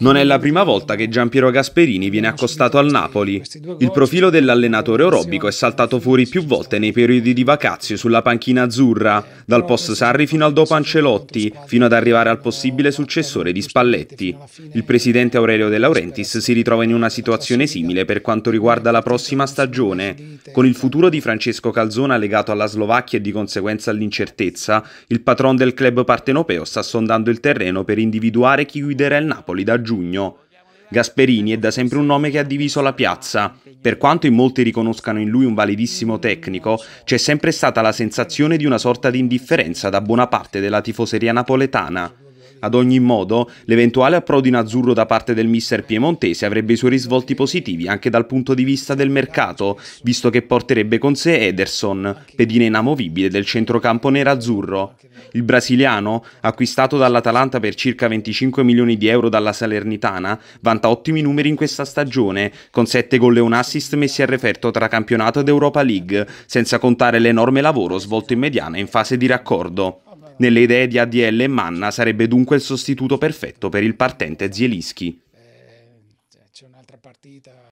Non è la prima volta che Giampiero Gasperini viene accostato al Napoli. Il profilo dell'allenatore orobico è saltato fuori più volte nei periodi di vacazio sulla panchina azzurra, dal post Sarri fino al dopo Ancelotti, fino ad arrivare al possibile successore di Spalletti. Il presidente Aurelio De Laurentiis si ritrova in una situazione simile per quanto riguarda la prossima stagione. Con il futuro di Francesco Calzona legato alla Slovacchia e di conseguenza all'incertezza, il patron del club partenopeo sta sondando il terreno per individuare chi guiderà il Napoli da giugno. Gasperini è da sempre un nome che ha diviso la piazza. Per quanto in molti riconoscano in lui un validissimo tecnico, c'è sempre stata la sensazione di una sorta di indifferenza da buona parte della tifoseria napoletana. Ad ogni modo, l'eventuale approdo in azzurro da parte del mister piemontese avrebbe i suoi risvolti positivi anche dal punto di vista del mercato, visto che porterebbe con sé Ederson, pedina inamovibile del centrocampo nerazzurro. Il brasiliano, acquistato dall'Atalanta per circa 25 milioni di euro dalla Salernitana, vanta ottimi numeri in questa stagione, con 7 gol e un assist messi a referto tra campionato ed Europa League, senza contare l'enorme lavoro svolto in mediana in fase di raccordo. Nelle idee di ADL Manna sarebbe dunque il sostituto perfetto per il partente Zielinski. Eh, c'è un'altra partita